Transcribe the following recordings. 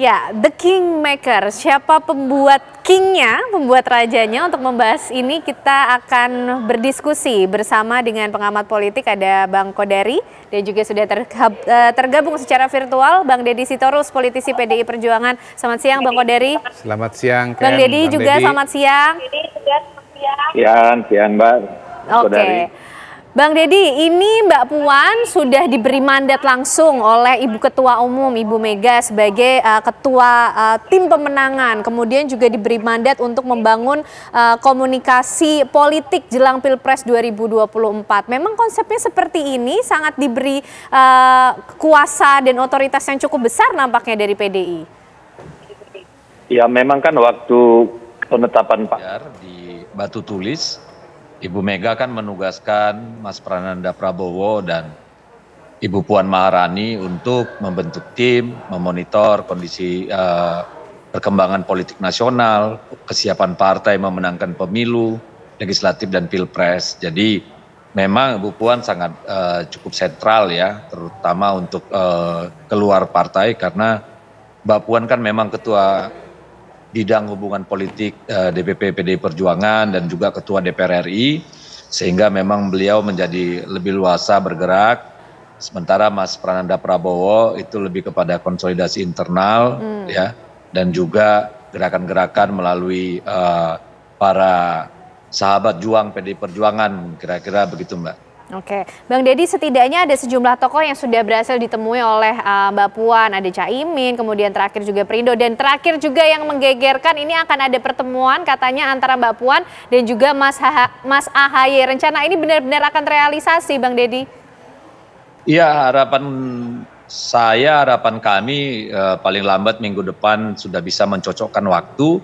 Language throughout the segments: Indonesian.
Ya, The Kingmaker. Siapa pembuat kingnya, pembuat rajanya? Untuk membahas ini kita akan berdiskusi bersama dengan pengamat politik ada Bang Kodari dan juga sudah eh, tergabung secara virtual Bang Deddy Sitorus, politisi PDI Perjuangan. Selamat siang Bang Kodari. Selamat siang. Ken. Bang Deddy juga Deddy. selamat siang. juga selamat siang. Siang, siang Mbak. Oke. Okay. Bang Dedi, ini Mbak Puan sudah diberi mandat langsung oleh Ibu Ketua Umum Ibu Mega sebagai uh, ketua uh, tim pemenangan. Kemudian juga diberi mandat untuk membangun uh, komunikasi politik jelang Pilpres 2024. Memang konsepnya seperti ini sangat diberi uh, kuasa dan otoritas yang cukup besar nampaknya dari PDI. Ya, memang kan waktu penetapan Pak di Batu Tulis Ibu Mega kan menugaskan Mas Prananda Prabowo dan Ibu Puan Maharani untuk membentuk tim, memonitor kondisi uh, perkembangan politik nasional, kesiapan partai memenangkan pemilu, legislatif dan pilpres. Jadi memang Ibu Puan sangat uh, cukup sentral ya, terutama untuk uh, keluar partai karena Mbak Puan kan memang ketua bidang hubungan politik eh, DPP PDI Perjuangan dan juga Ketua DPR RI sehingga memang beliau menjadi lebih luasa bergerak sementara Mas Prananda Prabowo itu lebih kepada konsolidasi internal hmm. ya dan juga gerakan-gerakan melalui uh, para sahabat juang PDI Perjuangan kira-kira begitu Mbak. Oke, Bang Deddy setidaknya ada sejumlah tokoh yang sudah berhasil ditemui oleh uh, Mbak Puan, ada Caimin, kemudian terakhir juga Prindo, dan terakhir juga yang menggegerkan ini akan ada pertemuan katanya antara Mbak Puan dan juga Mas, ha Mas Ahaye. Rencana ini benar-benar akan realisasi, Bang Deddy? Iya, harapan saya, harapan kami uh, paling lambat minggu depan sudah bisa mencocokkan waktu,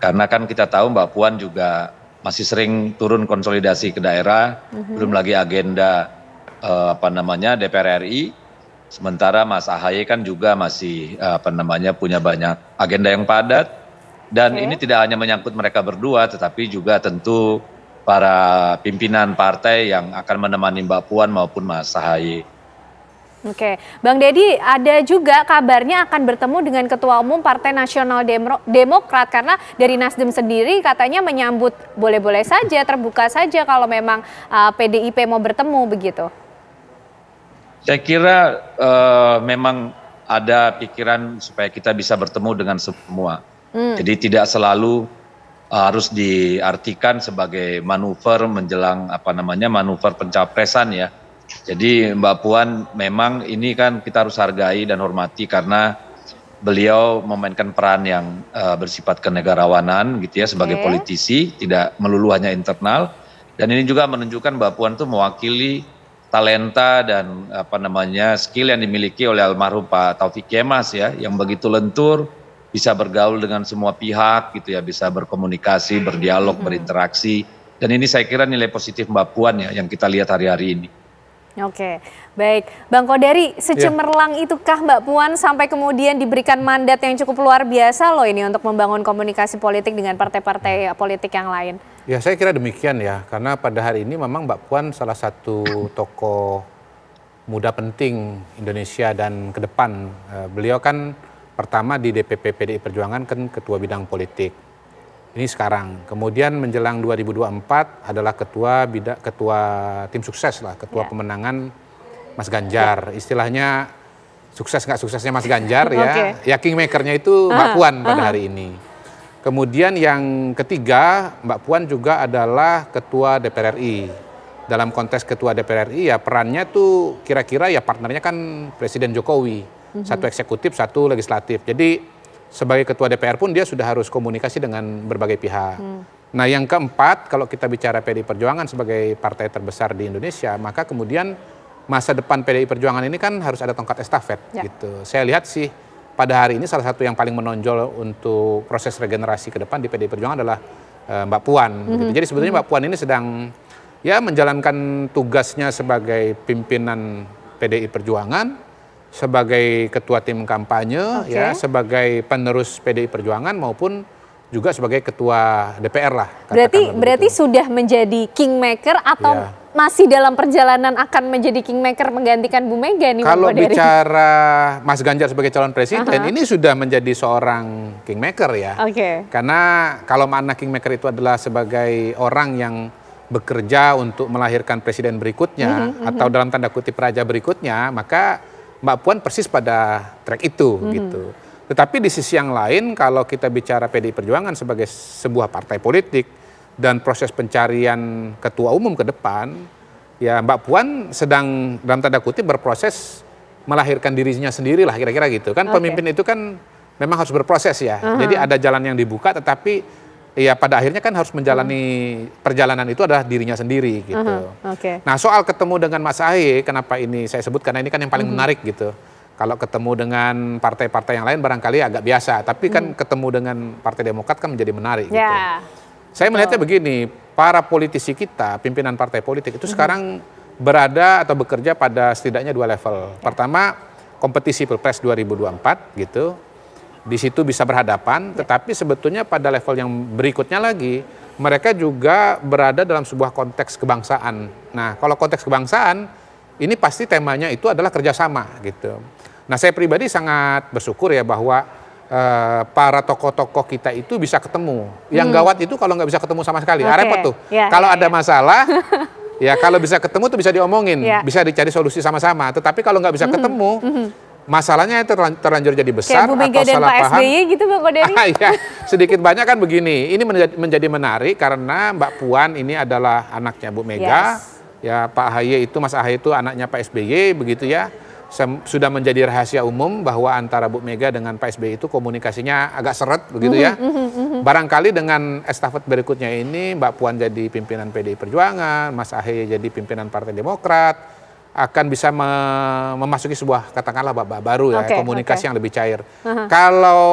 karena kan kita tahu Mbak Puan juga masih sering turun konsolidasi ke daerah, mhm. belum lagi agenda uh, apa namanya DPR RI. Sementara Mas Ahaye kan juga masih uh, apa namanya punya banyak agenda yang padat dan okay. ini tidak hanya menyangkut mereka berdua tetapi juga tentu para pimpinan partai yang akan menemani Mbak Puan maupun Mas Ahaye. Oke, Bang Deddy ada juga kabarnya akan bertemu dengan Ketua Umum Partai Nasional Demo Demokrat karena dari Nasdem sendiri katanya menyambut boleh-boleh saja, terbuka saja kalau memang uh, eh, PDIP mau bertemu begitu. Saya kira uh, memang ada pikiran supaya kita bisa bertemu dengan semua. Hmm. Jadi tidak selalu harus diartikan sebagai manuver menjelang apa namanya manuver pencapresan ya jadi Mbak Puan memang ini kan kita harus hargai dan hormati karena beliau memainkan peran yang uh, bersifat kenegarawanan gitu ya sebagai politisi, tidak melulu hanya internal. Dan ini juga menunjukkan Mbak Puan itu mewakili talenta dan apa namanya skill yang dimiliki oleh almarhum Pak Taufik Kemas ya yang begitu lentur bisa bergaul dengan semua pihak gitu ya bisa berkomunikasi berdialog hmm. berinteraksi dan ini saya kira nilai positif Mbak Puan ya yang kita lihat hari-hari ini. Oke, baik. Bang Kodari, secemerlang ya. itukah Mbak Puan sampai kemudian diberikan mandat yang cukup luar biasa loh ini untuk membangun komunikasi politik dengan partai-partai politik yang lain? Ya, saya kira demikian ya. Karena pada hari ini memang Mbak Puan salah satu tokoh muda penting Indonesia dan ke depan. Eh, beliau kan pertama di DPP PDI Perjuangan kan ketua bidang politik ini sekarang. Kemudian menjelang 2024 adalah ketua bidak ketua tim sukses lah, ketua ya. pemenangan Mas Ganjar. Ya. Istilahnya sukses nggak suksesnya Mas Ganjar ya. Okay. Ya kingmakernya itu ah, Mbak Puan pada ah. hari ini. Kemudian yang ketiga Mbak Puan juga adalah ketua DPR RI dalam konteks ketua DPR RI ya perannya tuh kira-kira ya partnernya kan Presiden Jokowi. Mhm. Satu eksekutif, satu legislatif. Jadi sebagai ketua DPR pun dia sudah harus komunikasi dengan berbagai pihak. Hmm. Nah, yang keempat, kalau kita bicara PDI Perjuangan sebagai partai terbesar di Indonesia, maka kemudian masa depan PDI Perjuangan ini kan harus ada tongkat estafet ya. gitu. Saya lihat sih pada hari ini salah satu yang paling menonjol untuk proses regenerasi ke depan di PDI Perjuangan adalah eh, Mbak Puan. Gitu. -hmm. Jadi sebetulnya hmm. Mbak Puan ini sedang ya menjalankan tugasnya sebagai pimpinan PDI Perjuangan sebagai ketua tim kampanye okay. ya sebagai penerus PDI Perjuangan maupun juga sebagai ketua DPR lah. Berarti berarti berarti sudah menjadi kingmaker atau ya. masih dalam perjalanan akan menjadi kingmaker menggantikan Bu Mega nih Kalau bicara Mas Ganjar sebagai calon presiden uh -huh. ini sudah menjadi seorang kingmaker ya. Oke. Okay. Karena kalau mana kingmaker itu adalah sebagai orang yang bekerja untuk melahirkan presiden berikutnya mm -hmm, atau mm -hmm. dalam tanda kutip raja berikutnya, maka Mbak Puan persis pada track itu hmm. gitu. Tetapi di sisi yang lain kalau kita bicara PDI Perjuangan sebagai sebuah partai politik dan proses pencarian ketua umum ke depan, ya Mbak Puan sedang dalam tanda kutip berproses melahirkan dirinya sendiri lah kira-kira gitu. Kan okay. pemimpin itu kan memang harus berproses ya. Uh -huh. Jadi ada jalan yang dibuka tetapi ya pada akhirnya kan harus menjalani hmm. perjalanan itu adalah dirinya sendiri gitu. Uh -huh. okay. Nah soal ketemu dengan Mas Ahy, kenapa ini saya sebut karena ini kan yang paling hmm. menarik gitu. Kalau ketemu dengan partai-partai yang lain barangkali agak biasa, tapi kan hmm. ketemu dengan Partai Demokrat kan menjadi menarik. Yeah. Gitu. Ya, saya melihatnya begini, para politisi kita, pimpinan partai politik itu hmm. sekarang berada atau bekerja pada setidaknya dua level. Ya. Pertama kompetisi Pilpres 2024 gitu di situ bisa berhadapan, ya. tetapi sebetulnya pada level yang berikutnya lagi mereka juga berada dalam sebuah konteks kebangsaan. Nah, kalau konteks kebangsaan ini pasti temanya itu adalah kerjasama gitu. Nah, saya pribadi sangat bersyukur ya bahwa eh, para tokoh-tokoh kita itu bisa ketemu. Yang hmm. gawat itu kalau nggak bisa ketemu sama sekali, ah, okay. repot tuh. Yeah, kalau yeah, ada yeah. masalah, ya kalau bisa ketemu tuh bisa diomongin, yeah. bisa dicari solusi sama-sama. Tetapi kalau nggak bisa hmm. ketemu, hmm masalahnya terlanjur jadi besar Kayak atau salah paham. SBY gitu Bang Kodari. ya, sedikit banyak kan begini. Ini menjadi, menarik karena Mbak Puan ini adalah anaknya Bu Mega. Yes. Ya Pak Ahy itu Mas Ahy itu anaknya Pak SBY begitu ya. sudah menjadi rahasia umum bahwa antara Bu Mega dengan Pak SBY itu komunikasinya agak seret begitu ya. Mm-hmm, mm-hmm, mm-hmm. Barangkali dengan estafet berikutnya ini Mbak Puan jadi pimpinan PDI Perjuangan, Mas Ahy jadi pimpinan Partai Demokrat, akan bisa me memasuki sebuah katakanlah babak baru ya okay, komunikasi okay. yang lebih cair. Uh -huh. Kalau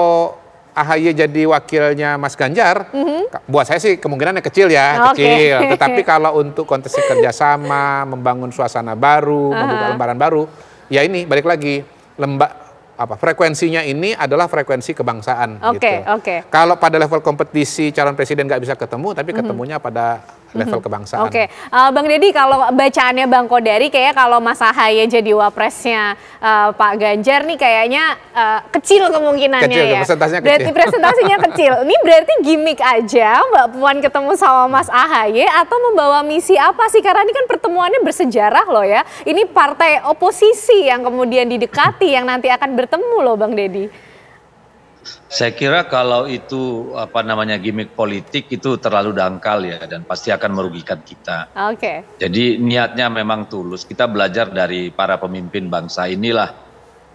AHY jadi wakilnya Mas Ganjar, uh mhm. -huh. buat saya sih kemungkinannya kecil ya, okay. kecil. Tetapi kalau untuk konteks kerjasama, membangun suasana baru, uh -huh. membuka lembaran baru, ya ini balik lagi lembak apa frekuensinya ini adalah frekuensi kebangsaan. Oke, okay, gitu. oke. Okay. Kalau pada level kompetisi calon presiden nggak bisa ketemu, tapi mhm. ketemunya uh -huh. pada level mm-hmm. kebangsaan. Oke, okay. uh, eh, Bang Deddy kalau bacaannya Bang Kodari kayaknya kalau Mas Ahaye jadi wapresnya uh, Pak Ganjar nih kayaknya uh, kecil kemungkinannya kecil, ya. Presentasinya kecil. Berarti presentasinya kecil. Ini berarti gimmick aja Mbak Puan ketemu sama Mas Ahaye atau membawa misi apa sih? Karena ini kan pertemuannya bersejarah loh ya. Ini partai oposisi yang kemudian didekati yang nanti akan bertemu loh Bang Deddy. Saya kira kalau itu apa namanya gimmick politik itu terlalu dangkal ya dan pasti akan merugikan kita. Oke. Okay. Jadi niatnya memang tulus. Kita belajar dari para pemimpin bangsa inilah.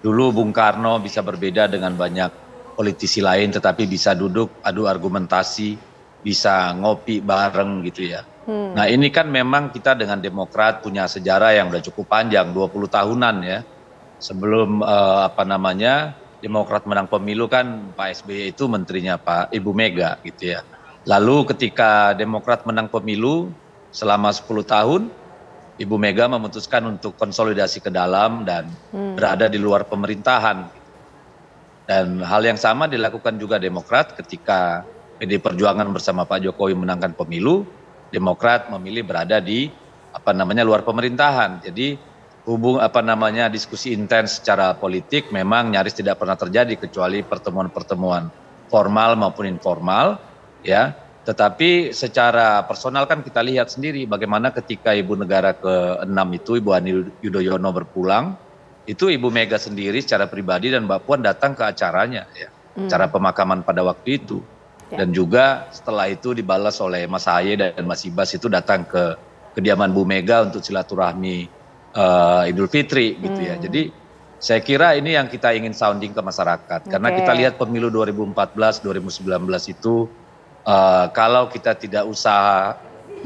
Dulu Bung Karno bisa berbeda dengan banyak politisi lain tetapi bisa duduk adu argumentasi, bisa ngopi bareng gitu ya. Hmm. Nah, ini kan memang kita dengan Demokrat punya sejarah yang udah cukup panjang, 20 tahunan ya. Sebelum uh, apa namanya? Demokrat menang pemilu kan Pak SBY itu menterinya Pak Ibu Mega gitu ya. Lalu ketika Demokrat menang pemilu selama 10 tahun Ibu Mega memutuskan untuk konsolidasi ke dalam dan hmm. berada di luar pemerintahan. Dan hal yang sama dilakukan juga Demokrat ketika PD Perjuangan bersama Pak Jokowi menangkan pemilu, Demokrat memilih berada di apa namanya luar pemerintahan. Jadi hubung apa namanya diskusi intens secara politik memang nyaris tidak pernah terjadi kecuali pertemuan-pertemuan formal maupun informal ya tetapi secara personal kan kita lihat sendiri bagaimana ketika ibu negara ke-6 itu Ibu Ani Yudhoyono berpulang itu Ibu Mega sendiri secara pribadi dan Mbak Puan datang ke acaranya ya hmm. cara pemakaman pada waktu itu ya. dan juga setelah itu dibalas oleh Mas Haye dan Mas Ibas itu datang ke kediaman Bu Mega untuk silaturahmi Eh, Idul Fitri gitu ya. hmm. ya. Jadi saya kira ini yang kita ingin sounding ke masyarakat okay. karena kita lihat pemilu 2014 2019 itu uh, kalau kita tidak usaha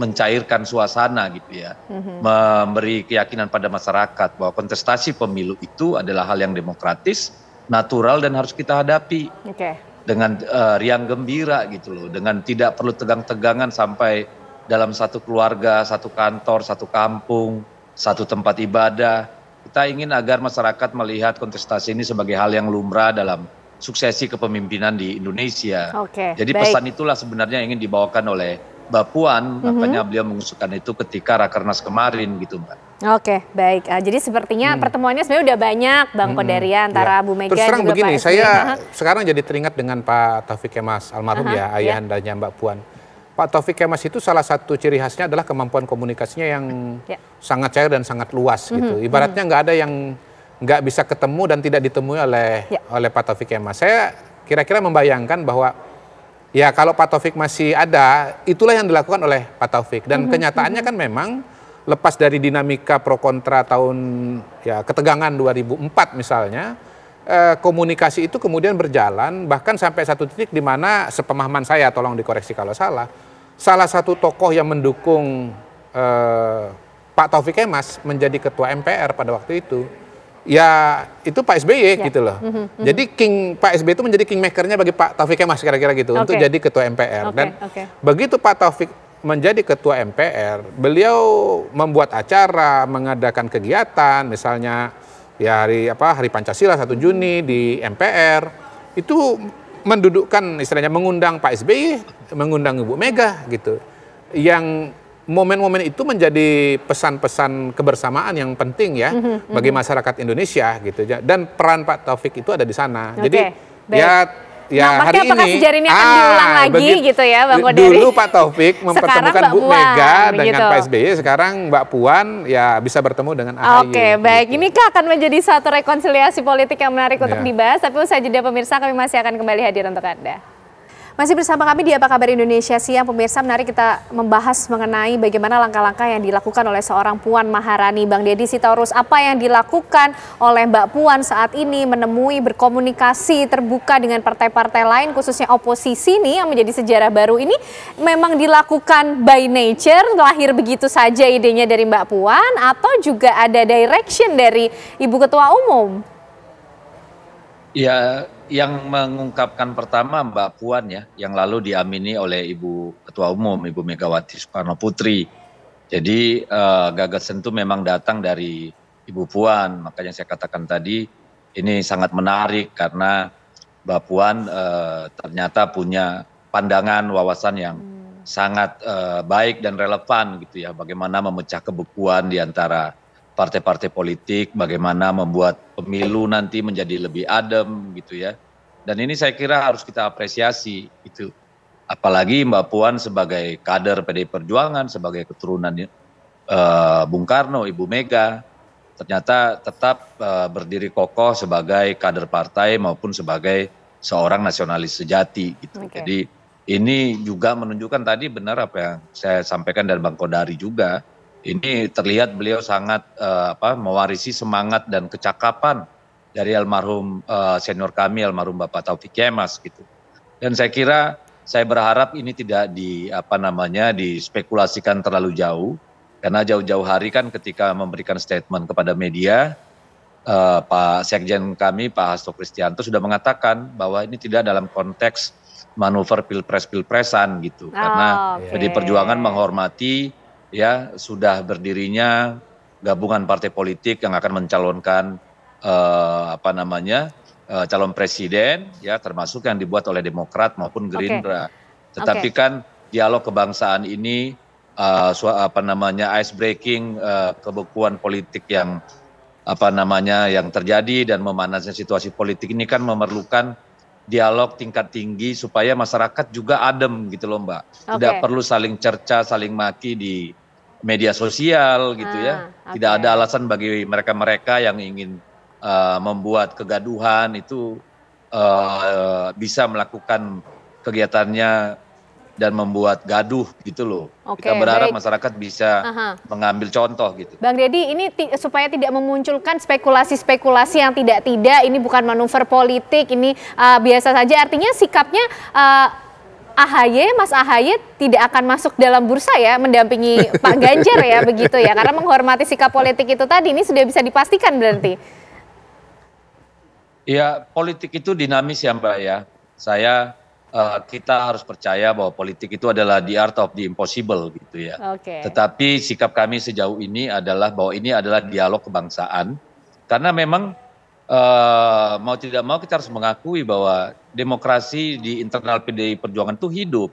mencairkan suasana gitu ya, hmm memberi keyakinan pada masyarakat bahwa kontestasi pemilu itu adalah hal yang demokratis, natural dan harus kita hadapi okay. dengan uh, riang gembira gitu loh, dengan tidak perlu tegang-tegangan sampai dalam satu keluarga, satu kantor, satu kampung satu tempat ibadah. Kita ingin agar masyarakat melihat kontestasi ini sebagai hal yang lumrah dalam suksesi kepemimpinan di Indonesia. Oke. Jadi baik. pesan itulah sebenarnya yang ingin dibawakan oleh Mbak Puan, mm-hmm. makanya beliau mengusulkan itu ketika Rakernas kemarin gitu Mbak. Oke, baik. Ah, jadi sepertinya hmm. pertemuannya sebenarnya udah banyak Bang hmm. Ya, iya. antara ya. Bu Mega Terus terang begini, Pak saya uh-huh. sekarang jadi teringat dengan Pak Taufik Kemas almarhum uh-huh, ya, iya. ayah yeah. Andanya Mbak Puan. Pak Taufik Kemas itu salah satu ciri khasnya adalah kemampuan komunikasinya yang ya. sangat cair dan sangat luas mm -hmm. gitu. Mhm. Ibaratnya nggak mm -hmm. ada yang nggak bisa ketemu dan tidak ditemui oleh ya. oleh Pak Taufik Kemas. Saya kira-kira membayangkan bahwa ya kalau Pak Taufik masih ada, itulah yang dilakukan oleh Pak Taufik. Dan mm -hmm. kenyataannya mhm. kan memang lepas dari dinamika pro kontra tahun ya ketegangan 2004 misalnya, Eh, komunikasi itu kemudian berjalan bahkan sampai satu titik di mana sepemahaman saya tolong dikoreksi kalau salah salah satu tokoh yang mendukung eh, Pak Taufik Kemas menjadi ketua MPR pada waktu itu ya itu Pak SBY ya. gitu loh. Mm -hmm, mm -hmm. Jadi king Pak SBY itu menjadi kingmakernya bagi Pak Taufik Kemas kira-kira gitu okay. untuk jadi ketua MPR okay, dan okay. begitu Pak Taufik menjadi ketua MPR, beliau membuat acara, mengadakan kegiatan misalnya ya hari apa hari Pancasila 1 Juni di MPR itu mendudukkan istilahnya mengundang Pak SBY, mengundang Ibu Mega gitu. Yang momen-momen itu menjadi pesan-pesan kebersamaan yang penting ya mhm, bagi mhm. masyarakat Indonesia gitu. Dan peran Pak Taufik itu ada di sana. Okay, Jadi baik. ya Ya, Nampaknya hari apakah ini, sejarah ini akan ah, diulang lagi gitu ya Bang Kodari? Dulu Pak Taufik mempertemukan Bu Puan, Mega begitu. Pak SBY, sekarang Mbak Puan ya bisa bertemu dengan AHY. Oke, gitu. baik. Ini kan akan menjadi satu rekonsiliasi politik yang menarik iya. untuk ya. dibahas, tapi usai jeda pemirsa kami masih akan kembali hadir untuk Anda. Masih bersama kami di Apa Kabar Indonesia Siang, pemirsa menarik kita membahas mengenai bagaimana langkah-langkah yang dilakukan oleh seorang Puan Maharani. Bang Deddy Sitorus, apa yang dilakukan oleh Mbak Puan saat ini menemui berkomunikasi terbuka dengan partai-partai lain khususnya oposisi nih yang menjadi sejarah baru ini memang dilakukan by nature, lahir begitu saja idenya dari Mbak Puan atau juga ada direction dari Ibu Ketua Umum? Ya, yang mengungkapkan pertama Mbak Puan ya, yang lalu diamini oleh Ibu Ketua Umum Ibu Megawati Soekarno Putri. Jadi eh, gagasan itu memang datang dari Ibu Puan, makanya saya katakan tadi ini sangat menarik karena Mbak Puan eh, ternyata punya pandangan wawasan yang hmm. sangat eh, baik dan relevan gitu ya, bagaimana memecah kebekuan di antara partai-partai politik bagaimana membuat pemilu nanti menjadi lebih adem gitu ya. Dan ini saya kira harus kita apresiasi itu. Apalagi Mbak Puan sebagai kader PDI Perjuangan, sebagai keturunan uh, Bung Karno, Ibu Mega, ternyata tetap uh, berdiri kokoh sebagai kader partai maupun sebagai seorang nasionalis sejati gitu. Okay. Jadi ini juga menunjukkan tadi benar apa yang saya sampaikan dari Bang Kodari juga ini terlihat beliau sangat uh, apa, mewarisi semangat dan kecakapan dari almarhum uh, senior kami almarhum Bapak Taufik Kemas gitu. Dan saya kira saya berharap ini tidak di apa namanya dispekulasikan terlalu jauh karena jauh-jauh hari kan ketika memberikan statement kepada media uh, Pak Sekjen kami Pak Hasto Kristianto sudah mengatakan bahwa ini tidak dalam konteks manuver pilpres-pilpresan gitu oh, karena okay. Ah, PD Perjuangan menghormati ya sudah berdirinya gabungan partai politik yang akan mencalonkan uh, apa namanya uh, calon presiden ya termasuk yang dibuat oleh Demokrat maupun Gerindra. Okay. Tetapi okay. kan dialog kebangsaan ini uh, apa namanya ice breaking uh, kebekuan politik yang apa namanya yang terjadi dan memanasnya situasi politik ini kan memerlukan dialog tingkat tinggi supaya masyarakat juga adem gitu loh Mbak. Okay. Tidak perlu saling cerca, saling maki di media sosial gitu ya. ah, ya. Okay. Tidak ada alasan bagi mereka-mereka yang ingin uh, membuat kegaduhan itu uh, bisa melakukan kegiatannya dan membuat gaduh gitu loh. Okay, Kita berharap baik. masyarakat bisa Aha. mengambil contoh gitu. Bang Deddy, ini supaya tidak memunculkan spekulasi-spekulasi yang tidak-tidak, ini bukan manuver politik, ini uh, biasa saja. Artinya sikapnya uh, AHY, Mas AHY tidak akan masuk dalam bursa ya, mendampingi Pak Ganjar ya, begitu ya, karena menghormati sikap politik itu tadi, ini sudah bisa dipastikan berarti. Ya, politik itu dinamis ya Mbak ya. Saya, uh, kita harus percaya bahwa politik itu adalah the art of the impossible gitu ya. Okay. Tetapi sikap kami sejauh ini adalah bahwa ini adalah dialog kebangsaan, karena memang Eh, mau tidak mau kita harus mengakui bahwa demokrasi di internal PDI Perjuangan itu hidup.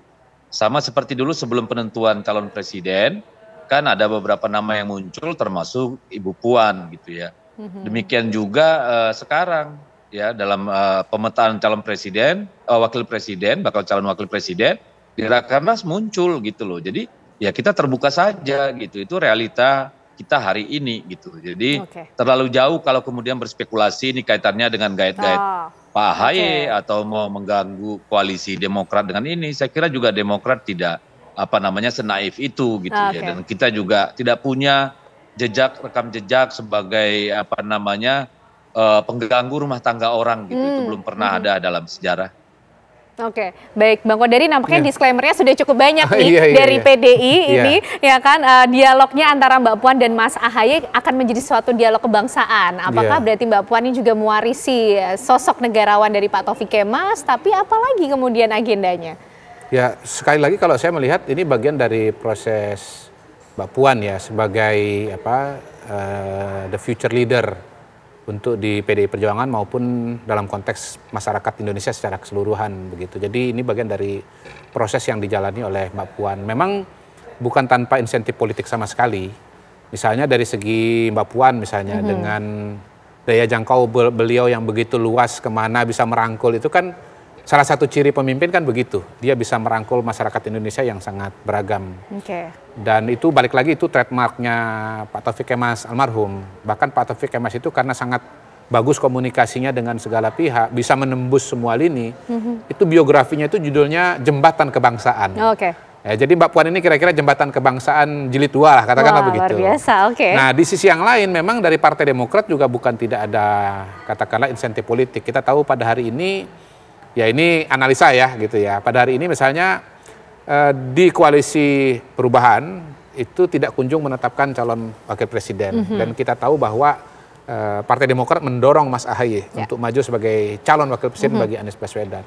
Sama seperti dulu sebelum penentuan calon presiden, kan ada beberapa nama yang muncul termasuk Ibu Puan gitu ya. Mhm. Demikian juga uh, sekarang ya dalam uh, pemetaan calon presiden, uh, wakil presiden, bakal calon wakil presiden di Rakernas muncul gitu loh. Jadi ya kita terbuka saja gitu. Itu realita kita hari ini gitu. Jadi okay. terlalu jauh kalau kemudian berspekulasi ini kaitannya dengan gait-gait oh. Pak ahy okay. atau mau mengganggu koalisi Demokrat dengan ini, saya kira juga Demokrat tidak apa namanya senaif itu gitu okay. ya. Dan kita juga tidak punya jejak rekam jejak sebagai apa namanya uh, pengganggu rumah tangga orang gitu. Hmm. Itu belum pernah hmm. ada dalam sejarah. Oke, baik Bang Kodari nampaknya yeah. disclaimer-nya sudah cukup banyak oh, nih yeah, yeah, dari yeah. PDI iya. ini ya kan uh, dialognya antara Mbak Puan dan Mas Ahaye akan menjadi suatu dialog kebangsaan. Iya. Apakah yeah. berarti Mbak Puan ini juga mewarisi sosok negarawan dari Pak Taufik Kemas tapi apalagi kemudian agendanya? Ya, sekali lagi kalau saya melihat ini bagian dari proses Mbak Puan ya sebagai apa uh, the future leader untuk di PDI Perjuangan maupun dalam konteks masyarakat Indonesia secara keseluruhan begitu. Jadi ini bagian dari proses yang dijalani oleh Mbak Puan. Memang bukan tanpa insentif politik sama sekali. Misalnya dari segi Mbak Puan misalnya mm -hmm. dengan daya jangkau beliau yang begitu luas kemana bisa merangkul itu kan salah satu ciri pemimpin kan begitu. Dia bisa merangkul masyarakat Indonesia yang sangat beragam. Okay. Dan itu balik lagi itu trademarknya Pak Taufik Kemas almarhum. Bahkan Pak Taufik Kemas itu karena sangat bagus komunikasinya dengan segala pihak, bisa menembus semua lini. Mm-hmm. Itu biografinya itu judulnya Jembatan Kebangsaan. Oke. Okay. Ya, jadi Mbak Puan ini kira-kira jembatan kebangsaan jilid dua lah katakanlah Wah, begitu. Luar biasa, oke. Okay. Nah di sisi yang lain memang dari Partai Demokrat juga bukan tidak ada katakanlah insentif politik. Kita tahu pada hari ini ya ini analisa ya gitu ya. Pada hari ini misalnya eh, di koalisi perubahan itu tidak kunjung menetapkan calon wakil presiden mm -hmm. dan kita tahu bahwa eh, Partai Demokrat mendorong Mas Ahaye yeah. untuk maju sebagai calon wakil presiden mm -hmm. bagi Anies Baswedan.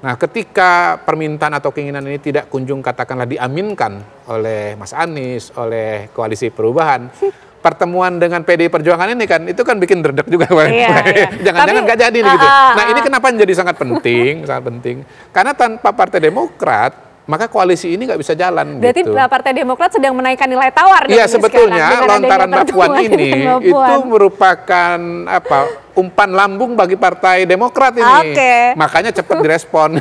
Nah, ketika permintaan atau keinginan ini tidak kunjung katakanlah diaminkan oleh Mas Anies, oleh koalisi perubahan, pertemuan dengan PDI Perjuangan ini kan itu kan bikin derdek juga jangan-jangan Iya, iya. Jangan-jangan nggak jadi uh, gitu. Ah, ah, nah, ini ah. kenapa menjadi sangat penting, sangat penting. Karena tanpa Partai Demokrat maka koalisi ini nggak bisa jalan. Berarti gitu. Partai Demokrat sedang menaikkan nilai tawar. Iya sebetulnya lontaran Mbak Puan ini itu merupakan apa umpan lambung bagi Partai Demokrat ini. Okay. Makanya cepat direspon. okay,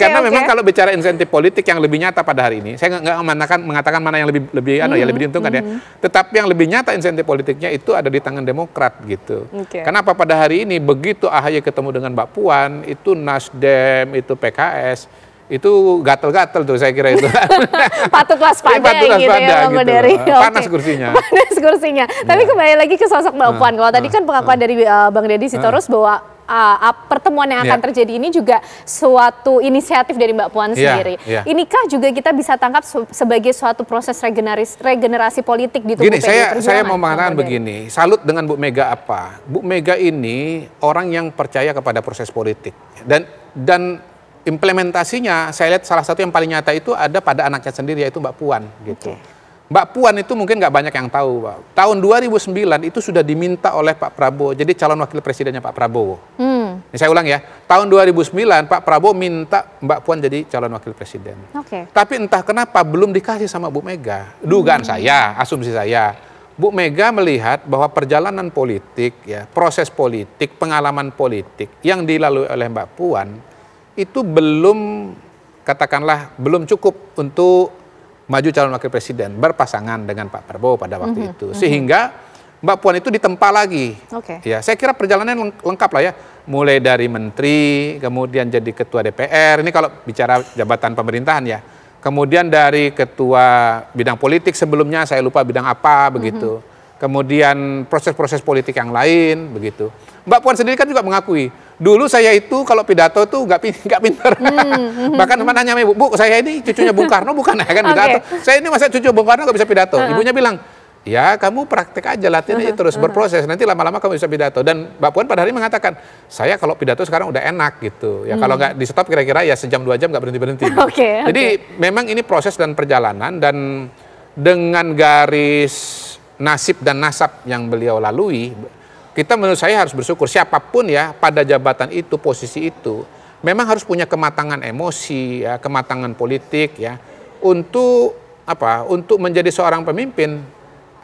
Karena okay. memang kalau bicara insentif politik yang lebih nyata pada hari ini, saya nggak mengatakan mengatakan mana yang lebih lebih mm-hmm. ya hmm, lebih diuntungkan mm-hmm. ya. Hmm. Tetapi yang lebih nyata insentif politiknya itu ada di tangan Demokrat gitu. Okay. Kenapa pada hari ini begitu AHY ketemu dengan Mbak Puan, itu Nasdem, itu PKS itu gatel-gatel tuh saya kira itu. Patut waspada gitu ya Bang gitu. Dari. Ah, panas kursinya. Panas kursinya. Tapi kembali lagi ke sosok Mbak ah, Puan. Kalau tadi ah, kan pengakuan dari uh, Bang Deddy Sitorus bahwa uh, pertemuan yang akan ya. terjadi ini juga suatu inisiatif dari Mbak Puan iya, sendiri. sendiri. Ya. Inikah juga kita bisa tangkap sebagai suatu proses regenerasi, regenerasi politik di tubuh Gini, saya, Perjuangan? Saya mau mengatakan begini, salut dengan Bu Mega apa? Bu Mega ini orang yang percaya kepada proses politik dan dan implementasinya saya lihat salah satu yang paling nyata itu ada pada anaknya sendiri yaitu Mbak Puan gitu. Okay. Mbak Puan itu mungkin nggak banyak yang tahu, Pak. Tahun 2009 itu sudah diminta oleh Pak Prabowo jadi calon wakil presidennya Pak Prabowo. Hmm. Ini saya ulang ya, tahun 2009 Pak Prabowo minta Mbak Puan jadi calon wakil presiden. Okay. Tapi entah kenapa belum dikasih sama Bu Mega. Dugaan hmm. saya, asumsi saya, Bu Mega melihat bahwa perjalanan politik, ya proses politik, pengalaman politik yang dilalui oleh Mbak Puan itu belum katakanlah belum cukup untuk maju calon wakil presiden berpasangan dengan Pak Prabowo pada waktu mm -hmm. itu mhm. sehingga Mbak Puan itu ditempa lagi. Okay. Ya, saya kira perjalanan lengkap lah ya. Mulai dari menteri, kemudian jadi ketua DPR. Ini kalau bicara jabatan pemerintahan ya. Kemudian dari ketua bidang politik sebelumnya saya lupa bidang apa begitu. Mm -hmm. Kemudian proses-proses politik yang lain begitu. Mbak Puan sendiri kan juga mengakui Dulu saya itu kalau pidato tuh nggak nggak pinter. Hmm. hmm Bahkan hmm. teman nanya ibu, bu saya ini cucunya Bung Karno bukan ya kan pidato. Okay. Saya ini masa cucu Bung Karno nggak bisa pidato. Uh huh Ibunya bilang, ya kamu praktek aja latihan uh -huh. aja terus uh -huh. berproses. Nanti lama-lama kamu bisa pidato. Dan Mbak Puan pada hari ini mengatakan, saya kalau pidato sekarang udah enak gitu. Ya hmm. kalau nggak di stop kira-kira ya sejam dua jam nggak berhenti berhenti. Gitu. okay, Jadi okay. memang ini proses dan perjalanan dan dengan garis nasib dan nasab yang beliau lalui kita menurut saya harus bersyukur siapapun ya pada jabatan itu posisi itu memang harus punya kematangan emosi ya kematangan politik ya untuk apa untuk menjadi seorang pemimpin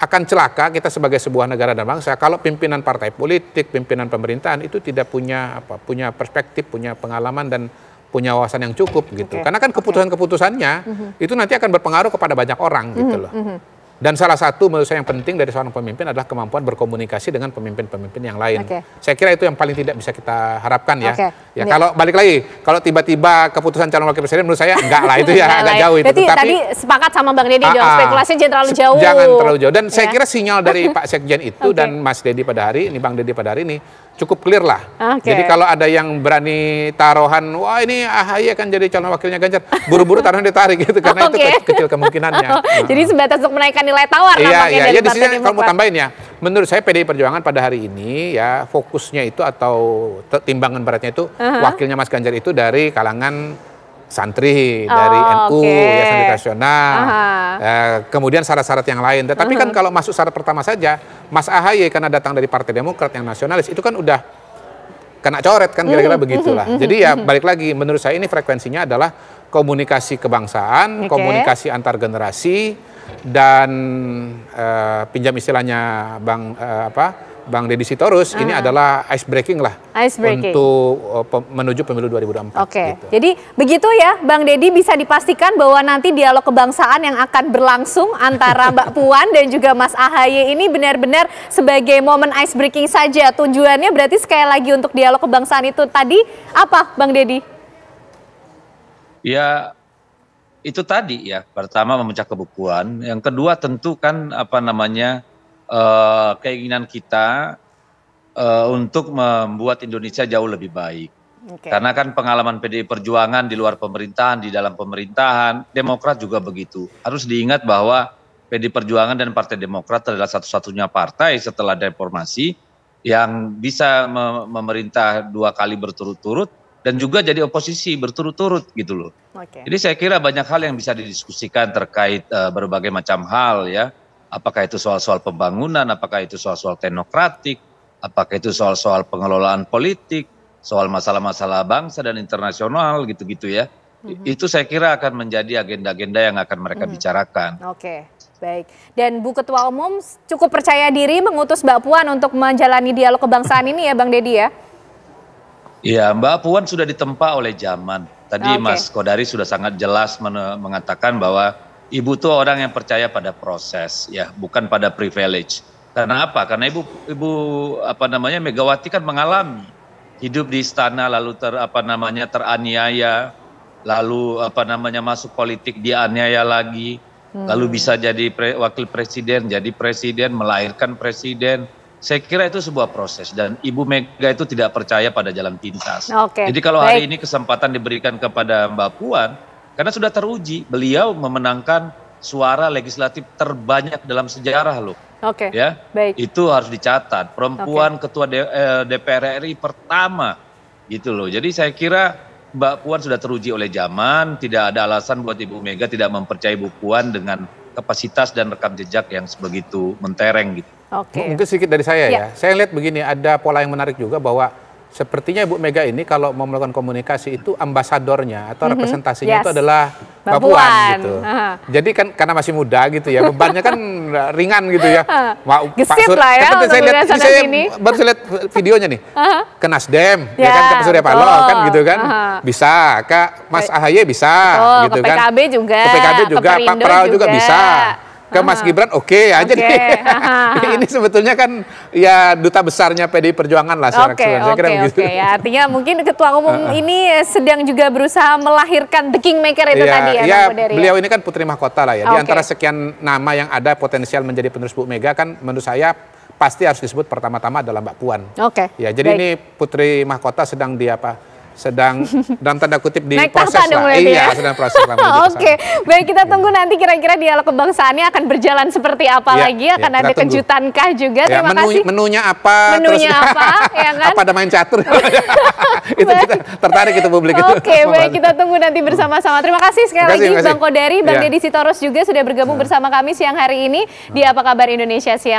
akan celaka kita sebagai sebuah negara dan bangsa kalau pimpinan partai politik pimpinan pemerintahan itu tidak punya apa punya perspektif punya pengalaman dan punya wawasan yang cukup gitu okay. karena kan keputusan-keputusannya okay. Mm-hmm. itu nanti akan berpengaruh kepada banyak orang mm -hmm. gitu mm-hmm. loh mm -hmm. Dan salah satu menurut saya yang penting dari seorang pemimpin adalah kemampuan berkomunikasi dengan pemimpin-pemimpin yang lain. Okay. Saya kira itu yang paling tidak bisa kita harapkan ya. Okay. Ya ini... Iya. kalau balik lagi, kalau tiba-tiba keputusan calon wakil presiden menurut saya enggak lah itu ya agak ya. jauh itu. Berarti Tetapi, tadi sepakat sama Bang Deddy jangan ah, ah. spekulasi jangan terlalu jauh. Jangan terlalu jauh. Dan saya iya. kira sinyal dari Pak Sekjen itu okay. dan Mas Deddy pada hari ini, Bang Deddy pada hari ini, cukup clear lah. Okay. Jadi kalau ada yang berani taruhan, wah ini AHY akan jadi calon wakilnya Ganjar, buru-buru taruhan ditarik gitu karena okay. itu kecil kemungkinannya. oh, nah. Jadi hmm. sebatas untuk menaikkan nilai tawar iya, iya, dari iya, di sini kalau mau tambahin ya, menurut saya PDI Perjuangan pada hari ini ya fokusnya itu atau timbangan beratnya itu uh -huh. wakilnya Mas Ganjar itu dari kalangan santri oh, dari NU okay. Yayasan Nasional eh, ya, kemudian syarat-syarat yang lain tetapi uh-huh. kan kalau masuk syarat pertama saja Mas Ahaye karena datang dari Partai Demokrat yang nasionalis itu kan udah kena coret kan kira-kira mm, begitulah mm, jadi ya mm-hmm. balik lagi menurut saya ini frekuensinya adalah komunikasi kebangsaan okay. komunikasi antar generasi dan eh, pinjam istilahnya Bang eh, apa Bang Deddy Sitorus, uh ini ah. adalah ice breaking lah ice breaking. untuk uh, pem menuju pemilu 2024. Oke, okay. gitu. jadi begitu ya Bang Deddy bisa dipastikan bahwa nanti dialog kebangsaan yang akan berlangsung antara Mbak Puan dan juga Mas Ahaye ini benar-benar sebagai momen ice breaking saja. Tujuannya berarti sekali lagi untuk dialog kebangsaan itu tadi apa Bang Deddy? Ya itu tadi ya pertama memecah kebukuan yang kedua tentu kan apa namanya uh, keinginan kita uh, untuk membuat Indonesia jauh lebih baik. Okay. Karena kan pengalaman PDI Perjuangan di luar pemerintahan, di dalam pemerintahan, Demokrat juga begitu. Harus diingat bahwa PDI Perjuangan dan Partai Demokrat adalah satu-satunya partai setelah reformasi yang bisa memerintah dua kali berturut-turut dan juga jadi oposisi berturut-turut gitu loh. Okay. Jadi saya kira banyak hal yang bisa didiskusikan terkait uh, berbagai macam hal ya Apakah itu soal-soal pembangunan, apakah itu soal-soal teknokratik, apakah itu soal-soal pengelolaan politik, soal masalah-masalah bangsa dan internasional gitu-gitu ya. Mm-hmm. Itu saya kira akan menjadi agenda-agenda yang akan mereka mm-hmm. bicarakan. Oke, okay, baik. Dan Bu Ketua Umum cukup percaya diri mengutus Mbak Puan untuk menjalani dialog kebangsaan ini ya Bang Deddy ya? Iya, Mbak Puan sudah ditempa oleh zaman. Tadi okay. Mas Kodari sudah sangat jelas mengatakan bahwa ibu tuh orang yang percaya pada proses ya, bukan pada privilege. Karena apa? Karena ibu ibu apa namanya Megawati kan mengalami hidup di istana lalu ter apa namanya teraniaya, lalu apa namanya masuk politik dianiaya lagi, hmm. lalu bisa jadi pre, wakil presiden, jadi presiden, melahirkan presiden. Saya kira itu sebuah proses dan Ibu Mega itu tidak percaya pada jalan pintas. Okay. Jadi kalau Baik. hari ini kesempatan diberikan kepada Mbak Puan, karena sudah teruji, beliau memenangkan suara legislatif terbanyak dalam sejarah loh. Oke. Okay. Ya. Baik. Itu harus dicatat. Perempuan okay. ketua eh, DPR RI pertama gitu loh. Jadi saya kira Mbak Puan sudah teruji oleh zaman, tidak ada alasan buat Ibu Mega tidak mempercayai Bu Puan dengan kapasitas dan rekam jejak yang sebegitu mentereng gitu. Oke. Okay. Mungkin sedikit dari saya yeah. ya. Saya lihat begini ada pola yang menarik juga bahwa Sepertinya Ibu Mega ini kalau mau melakukan komunikasi itu ambasadornya atau mm -hmm. representasinya yes. itu adalah Mbak Puan gitu. Uh -huh. Jadi kan karena masih muda gitu ya, bebannya kan ringan gitu ya. Mau Gesit Pak Sur, lah ya. Eh, tapi saya lihat saya ini. baru saya lihat videonya nih. Uh -huh. Ke Nasdem, yeah. ya kan ke Pak ya, Surya Paloh kan gitu kan. Uh -huh. Bisa, Kak Mas Ahaye bisa oh, gitu ke PKB kan. Juga. Ke PKB juga, ke Pak Prabowo juga, juga bisa ke Mas ah. Gibran oke okay aja okay. nih. ini sebetulnya kan ya duta besarnya PDI Perjuangan lah secara okay, keseluruhan. Saya okay, kira okay, Ya, artinya mungkin ketua umum ini sedang juga berusaha melahirkan the kingmaker itu ya, tadi ya, iya, ya Beliau ini kan putri mahkota lah ya. Okay. Di antara sekian nama yang ada potensial menjadi penerus Bu Mega kan menurut saya pasti harus disebut pertama-tama adalah Mbak Puan. Oke. Okay. Ya, jadi Baik. ini putri mahkota sedang di apa? sedang dalam tanda kutip di Naik proses lah. Iya, ya? sedang proses lah. Oke, okay. baik kita iya. tunggu nanti kira-kira dialog kebangsaannya akan berjalan seperti apa ya, lagi, iya, akan ya, ada kejutankah juga. Ya, Terima menu, kasih. Menunya apa? Menunya terus, apa? ya kan? Apa ada main catur? itu kita tertarik itu publik itu. Oke, baik kita tunggu nanti bersama-sama. Terima hmm. kasih sekali terima kasih, lagi Bang Kodari, Bang ya. Deddy Sitorus juga sudah bergabung iya. bersama kami siang hari ini di Apa Kabar Indonesia Siang.